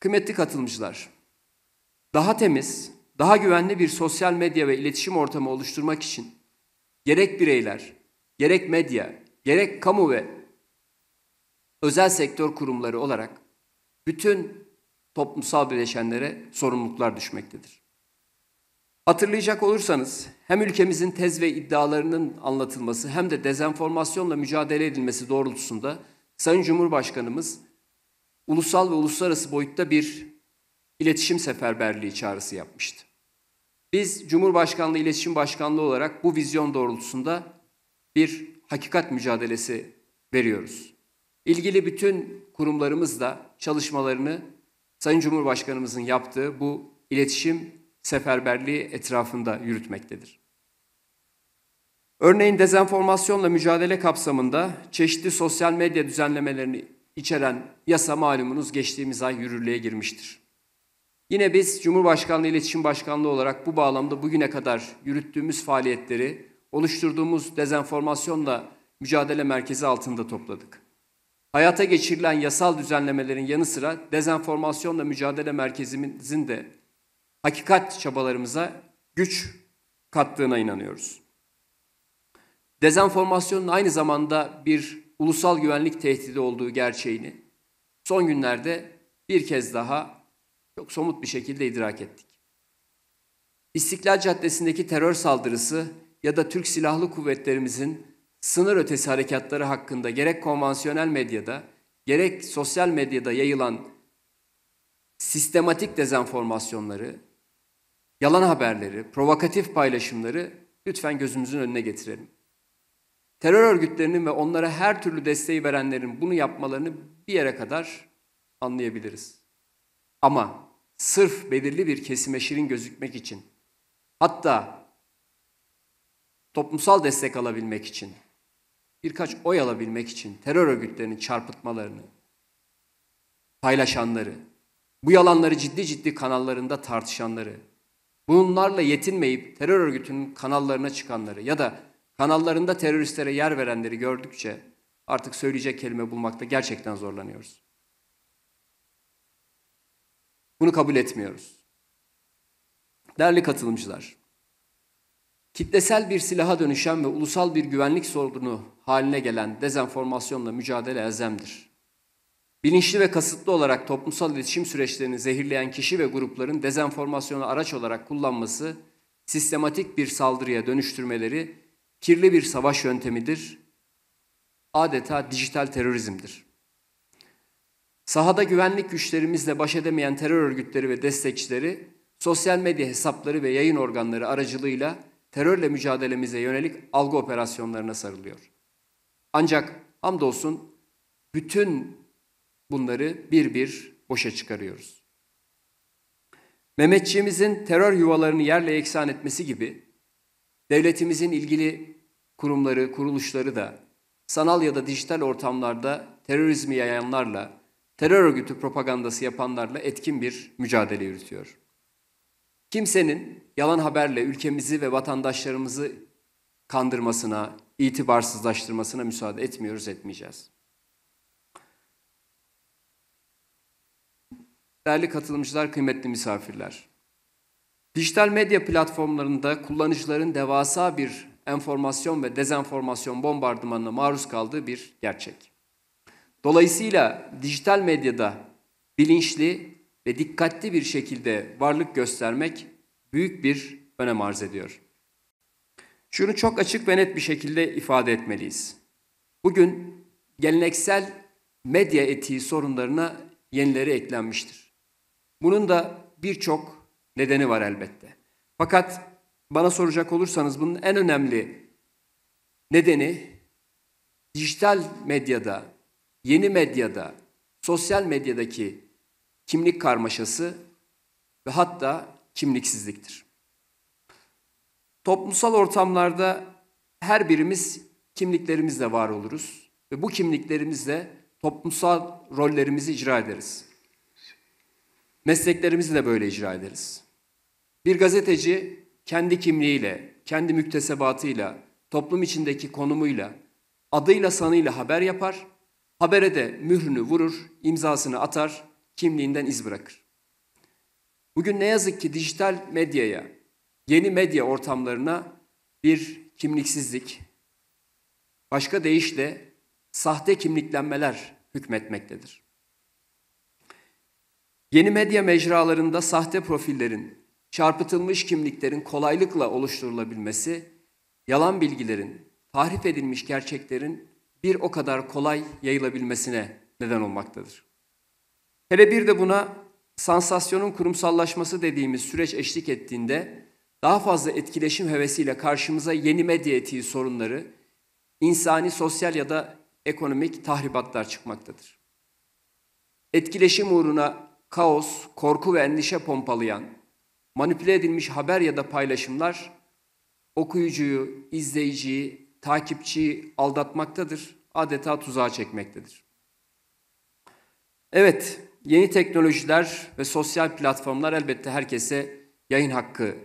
Kıymetli katılımcılar, daha temiz, daha güvenli bir sosyal medya ve iletişim ortamı oluşturmak için gerek bireyler, gerek medya, gerek kamu ve özel sektör kurumları olarak bütün toplumsal bileşenlere sorumluluklar düşmektedir. Hatırlayacak olursanız hem ülkemizin tez ve iddialarının anlatılması hem de dezenformasyonla mücadele edilmesi doğrultusunda Sayın Cumhurbaşkanımız ulusal ve uluslararası boyutta bir iletişim seferberliği çağrısı yapmıştı. Biz Cumhurbaşkanlığı İletişim Başkanlığı olarak bu vizyon doğrultusunda bir hakikat mücadelesi veriyoruz. İlgili bütün kurumlarımız da çalışmalarını Sayın Cumhurbaşkanımızın yaptığı bu iletişim seferberliği etrafında yürütmektedir. Örneğin dezenformasyonla mücadele kapsamında çeşitli sosyal medya düzenlemelerini içeren yasa malumunuz geçtiğimiz ay yürürlüğe girmiştir. Yine biz Cumhurbaşkanlığı İletişim Başkanlığı olarak bu bağlamda bugüne kadar yürüttüğümüz faaliyetleri oluşturduğumuz dezenformasyonla mücadele merkezi altında topladık. Hayata geçirilen yasal düzenlemelerin yanı sıra dezenformasyonla mücadele merkezimizin de hakikat çabalarımıza güç kattığına inanıyoruz. Dezenformasyonun aynı zamanda bir ulusal güvenlik tehdidi olduğu gerçeğini son günlerde bir kez daha çok somut bir şekilde idrak ettik. İstiklal Caddesi'ndeki terör saldırısı ya da Türk Silahlı Kuvvetlerimizin sınır ötesi harekatları hakkında gerek konvansiyonel medyada gerek sosyal medyada yayılan sistematik dezenformasyonları, yalan haberleri, provokatif paylaşımları lütfen gözümüzün önüne getirelim terör örgütlerinin ve onlara her türlü desteği verenlerin bunu yapmalarını bir yere kadar anlayabiliriz. Ama sırf belirli bir kesime şirin gözükmek için, hatta toplumsal destek alabilmek için, birkaç oy alabilmek için terör örgütlerinin çarpıtmalarını, paylaşanları, bu yalanları ciddi ciddi kanallarında tartışanları, bunlarla yetinmeyip terör örgütünün kanallarına çıkanları ya da Kanallarında teröristlere yer verenleri gördükçe artık söyleyecek kelime bulmakta gerçekten zorlanıyoruz. Bunu kabul etmiyoruz. Değerli katılımcılar, kitlesel bir silaha dönüşen ve ulusal bir güvenlik sorunu haline gelen dezenformasyonla mücadele elzemdir. Bilinçli ve kasıtlı olarak toplumsal iletişim süreçlerini zehirleyen kişi ve grupların dezenformasyonu araç olarak kullanması, sistematik bir saldırıya dönüştürmeleri kirli bir savaş yöntemidir. Adeta dijital terörizmdir. Sahada güvenlik güçlerimizle baş edemeyen terör örgütleri ve destekçileri sosyal medya hesapları ve yayın organları aracılığıyla terörle mücadelemize yönelik algı operasyonlarına sarılıyor. Ancak hamdolsun bütün bunları bir bir boşa çıkarıyoruz. Mehmetçiğimizin terör yuvalarını yerle eksan etmesi gibi Devletimizin ilgili kurumları, kuruluşları da sanal ya da dijital ortamlarda terörizmi yayanlarla, terör örgütü propagandası yapanlarla etkin bir mücadele yürütüyor. Kimsenin yalan haberle ülkemizi ve vatandaşlarımızı kandırmasına, itibarsızlaştırmasına müsaade etmiyoruz, etmeyeceğiz. Değerli katılımcılar, kıymetli misafirler. Dijital medya platformlarında kullanıcıların devasa bir enformasyon ve dezenformasyon bombardımanına maruz kaldığı bir gerçek. Dolayısıyla dijital medyada bilinçli ve dikkatli bir şekilde varlık göstermek büyük bir önem arz ediyor. Şunu çok açık ve net bir şekilde ifade etmeliyiz. Bugün geleneksel medya etiği sorunlarına yenileri eklenmiştir. Bunun da birçok Nedeni var elbette. Fakat bana soracak olursanız bunun en önemli nedeni dijital medyada, yeni medyada, sosyal medyadaki kimlik karmaşası ve hatta kimliksizliktir. Toplumsal ortamlarda her birimiz kimliklerimizle var oluruz ve bu kimliklerimizle toplumsal rollerimizi icra ederiz. Mesleklerimizi de böyle icra ederiz. Bir gazeteci kendi kimliğiyle, kendi müktesebatıyla, toplum içindeki konumuyla, adıyla sanıyla haber yapar, habere de mührünü vurur, imzasını atar, kimliğinden iz bırakır. Bugün ne yazık ki dijital medyaya, yeni medya ortamlarına bir kimliksizlik, başka deyişle sahte kimliklenmeler hükmetmektedir. Yeni medya mecralarında sahte profillerin, çarpıtılmış kimliklerin kolaylıkla oluşturulabilmesi, yalan bilgilerin, tahrif edilmiş gerçeklerin bir o kadar kolay yayılabilmesine neden olmaktadır. Hele bir de buna sansasyonun kurumsallaşması dediğimiz süreç eşlik ettiğinde daha fazla etkileşim hevesiyle karşımıza yeni medya etiği sorunları, insani, sosyal ya da ekonomik tahribatlar çıkmaktadır. Etkileşim uğruna kaos, korku ve endişe pompalayan, manipüle edilmiş haber ya da paylaşımlar okuyucuyu, izleyiciyi, takipçiyi aldatmaktadır, adeta tuzağa çekmektedir. Evet, yeni teknolojiler ve sosyal platformlar elbette herkese yayın hakkı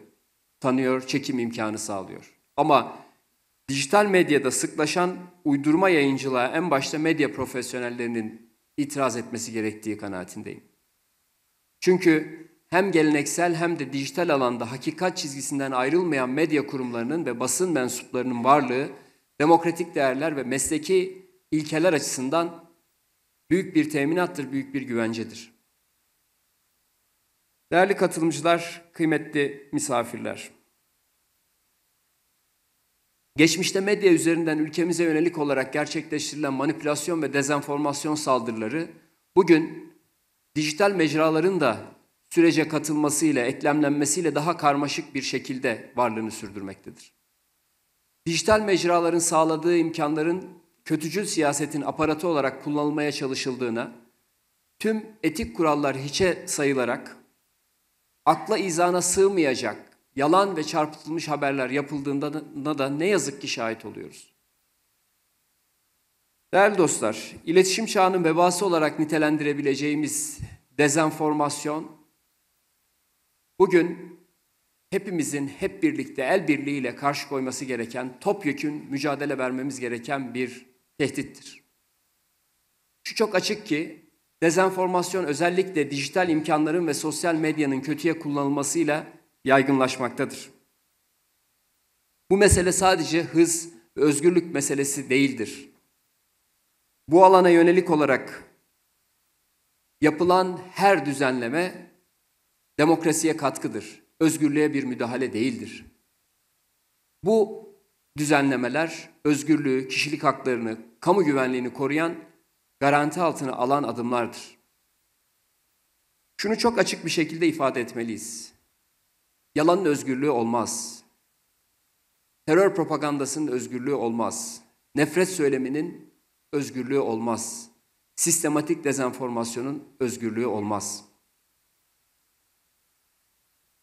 tanıyor, çekim imkanı sağlıyor. Ama dijital medyada sıklaşan uydurma yayıncılığa en başta medya profesyonellerinin itiraz etmesi gerektiği kanaatindeyim. Çünkü hem geleneksel hem de dijital alanda hakikat çizgisinden ayrılmayan medya kurumlarının ve basın mensuplarının varlığı demokratik değerler ve mesleki ilkeler açısından büyük bir teminattır, büyük bir güvencedir. Değerli katılımcılar, kıymetli misafirler. Geçmişte medya üzerinden ülkemize yönelik olarak gerçekleştirilen manipülasyon ve dezenformasyon saldırıları bugün dijital mecraların da sürece katılmasıyla, eklemlenmesiyle daha karmaşık bir şekilde varlığını sürdürmektedir. Dijital mecraların sağladığı imkanların kötücül siyasetin aparatı olarak kullanılmaya çalışıldığına, tüm etik kurallar hiçe sayılarak, akla izana sığmayacak yalan ve çarpıtılmış haberler yapıldığında da ne yazık ki şahit oluyoruz. Değerli dostlar, iletişim çağının vebası olarak nitelendirebileceğimiz dezenformasyon bugün hepimizin hep birlikte el birliğiyle karşı koyması gereken, topyekün mücadele vermemiz gereken bir tehdittir. Şu çok açık ki dezenformasyon özellikle dijital imkanların ve sosyal medyanın kötüye kullanılmasıyla yaygınlaşmaktadır. Bu mesele sadece hız ve özgürlük meselesi değildir. Bu alana yönelik olarak Yapılan her düzenleme demokrasiye katkıdır. Özgürlüğe bir müdahale değildir. Bu düzenlemeler özgürlüğü, kişilik haklarını, kamu güvenliğini koruyan, garanti altına alan adımlardır. Şunu çok açık bir şekilde ifade etmeliyiz. Yalanın özgürlüğü olmaz. Terör propagandasının özgürlüğü olmaz. Nefret söyleminin özgürlüğü olmaz sistematik dezenformasyonun özgürlüğü olmaz.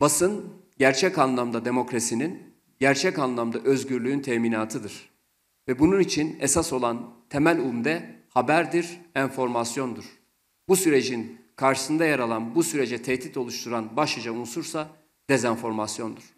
Basın gerçek anlamda demokrasinin, gerçek anlamda özgürlüğün teminatıdır. Ve bunun için esas olan temel umde haberdir, enformasyondur. Bu sürecin karşısında yer alan, bu sürece tehdit oluşturan başlıca unsursa dezenformasyondur.